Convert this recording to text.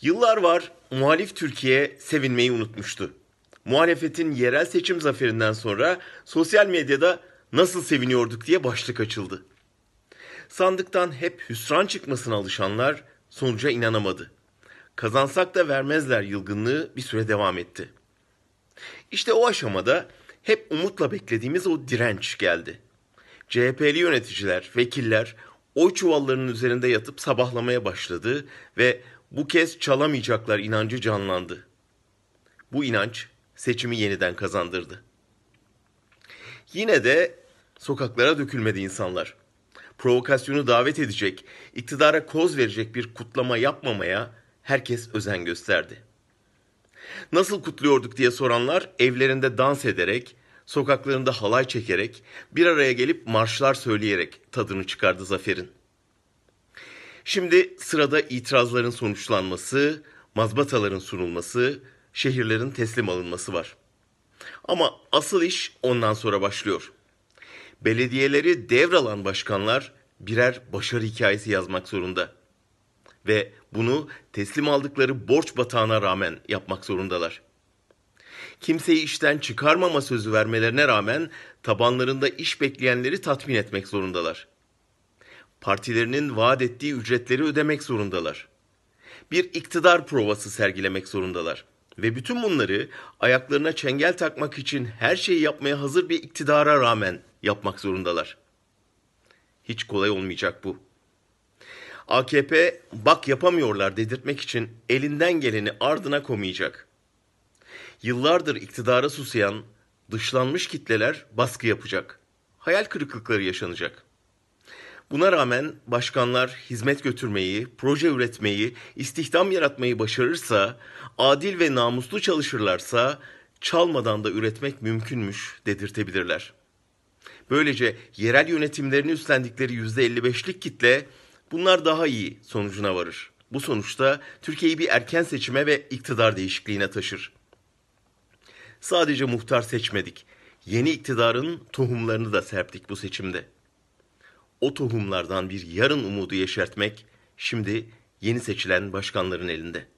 Yıllar var muhalif Türkiye sevinmeyi unutmuştu. Muhalefetin yerel seçim zaferinden sonra sosyal medyada nasıl seviniyorduk diye başlık açıldı. Sandıktan hep hüsran çıkmasına alışanlar sonuca inanamadı. Kazansak da vermezler yılgınlığı bir süre devam etti. İşte o aşamada hep umutla beklediğimiz o direnç geldi. CHP'li yöneticiler, vekiller oy çuvallarının üzerinde yatıp sabahlamaya başladı ve bu kez çalamayacaklar inancı canlandı. Bu inanç seçimi yeniden kazandırdı. Yine de sokaklara dökülmedi insanlar. Provokasyonu davet edecek, iktidara koz verecek bir kutlama yapmamaya herkes özen gösterdi. Nasıl kutluyorduk diye soranlar evlerinde dans ederek, sokaklarında halay çekerek, bir araya gelip marşlar söyleyerek tadını çıkardı zaferin. Şimdi sırada itirazların sonuçlanması, mazbataların sunulması, şehirlerin teslim alınması var. Ama asıl iş ondan sonra başlıyor. Belediyeleri devralan başkanlar birer başarı hikayesi yazmak zorunda. Ve bunu teslim aldıkları borç batağına rağmen yapmak zorundalar. Kimseyi işten çıkarmama sözü vermelerine rağmen tabanlarında iş bekleyenleri tatmin etmek zorundalar.'' partilerinin vaat ettiği ücretleri ödemek zorundalar. Bir iktidar provası sergilemek zorundalar. Ve bütün bunları ayaklarına çengel takmak için her şeyi yapmaya hazır bir iktidara rağmen yapmak zorundalar. Hiç kolay olmayacak bu. AKP bak yapamıyorlar dedirtmek için elinden geleni ardına komayacak. Yıllardır iktidara susayan, dışlanmış kitleler baskı yapacak. Hayal kırıklıkları yaşanacak. Buna rağmen başkanlar hizmet götürmeyi, proje üretmeyi, istihdam yaratmayı başarırsa, adil ve namuslu çalışırlarsa çalmadan da üretmek mümkünmüş dedirtebilirler. Böylece yerel yönetimlerini üstlendikleri %55'lik kitle bunlar daha iyi sonucuna varır. Bu sonuçta Türkiye'yi bir erken seçime ve iktidar değişikliğine taşır. Sadece muhtar seçmedik. Yeni iktidarın tohumlarını da serptik bu seçimde o tohumlardan bir yarın umudu yeşertmek şimdi yeni seçilen başkanların elinde.